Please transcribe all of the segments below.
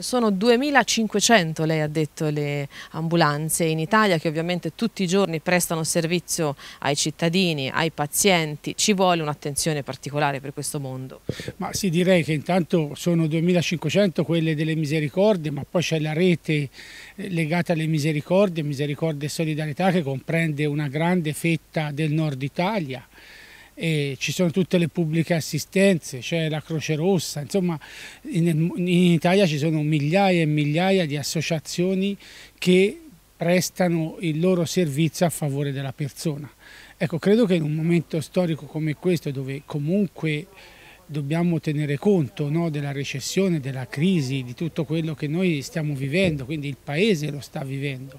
sono 2500, lei ha detto, le ambulanze in Italia che ovviamente tutti i giorni prestano servizio ai cittadini, ai pazienti. Ci vuole un'attenzione particolare per questo mondo? Ma sì, direi che intanto sono 2500 quelle delle misericordie, ma poi c'è la rete eh, legata alle misericordie, misericordie e solidarietà che comprende una grande fetta del nord Italia e ci sono tutte le pubbliche assistenze, c'è cioè la Croce Rossa, insomma in, in Italia ci sono migliaia e migliaia di associazioni che prestano il loro servizio a favore della persona. Ecco, credo che in un momento storico come questo, dove comunque dobbiamo tenere conto no, della recessione, della crisi, di tutto quello che noi stiamo vivendo, quindi il Paese lo sta vivendo,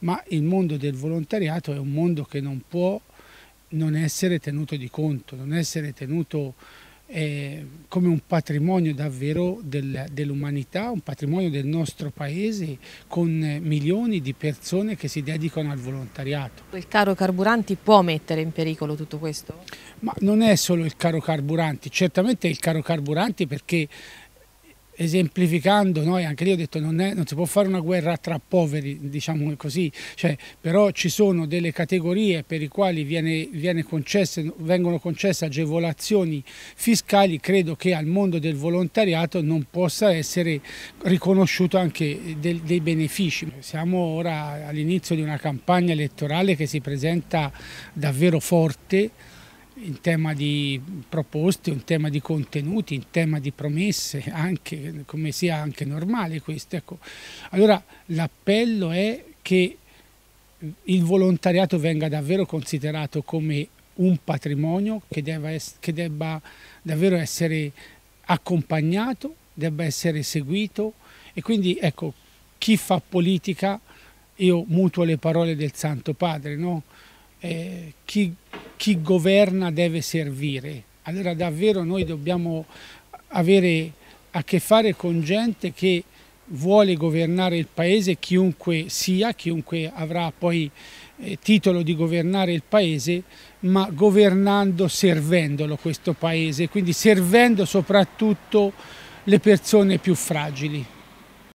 ma il mondo del volontariato è un mondo che non può non essere tenuto di conto, non essere tenuto eh, come un patrimonio davvero del, dell'umanità, un patrimonio del nostro paese con milioni di persone che si dedicano al volontariato. Il caro carburanti può mettere in pericolo tutto questo? Ma non è solo il caro carburanti, certamente il caro carburanti perché esemplificando, noi anche lì ho detto non, è, non si può fare una guerra tra poveri, diciamo così, cioè, però ci sono delle categorie per le quali viene, viene concesse, vengono concesse agevolazioni fiscali, credo che al mondo del volontariato non possa essere riconosciuto anche del, dei benefici. Siamo ora all'inizio di una campagna elettorale che si presenta davvero forte, in tema di proposte, in tema di contenuti, in tema di promesse, anche, come sia anche normale questo. Ecco. Allora l'appello è che il volontariato venga davvero considerato come un patrimonio che debba, che debba davvero essere accompagnato, debba essere seguito e quindi ecco, chi fa politica, io mutuo le parole del Santo Padre, no? eh, chi chi governa deve servire. Allora davvero noi dobbiamo avere a che fare con gente che vuole governare il paese, chiunque sia, chiunque avrà poi eh, titolo di governare il paese, ma governando, servendolo questo paese, quindi servendo soprattutto le persone più fragili.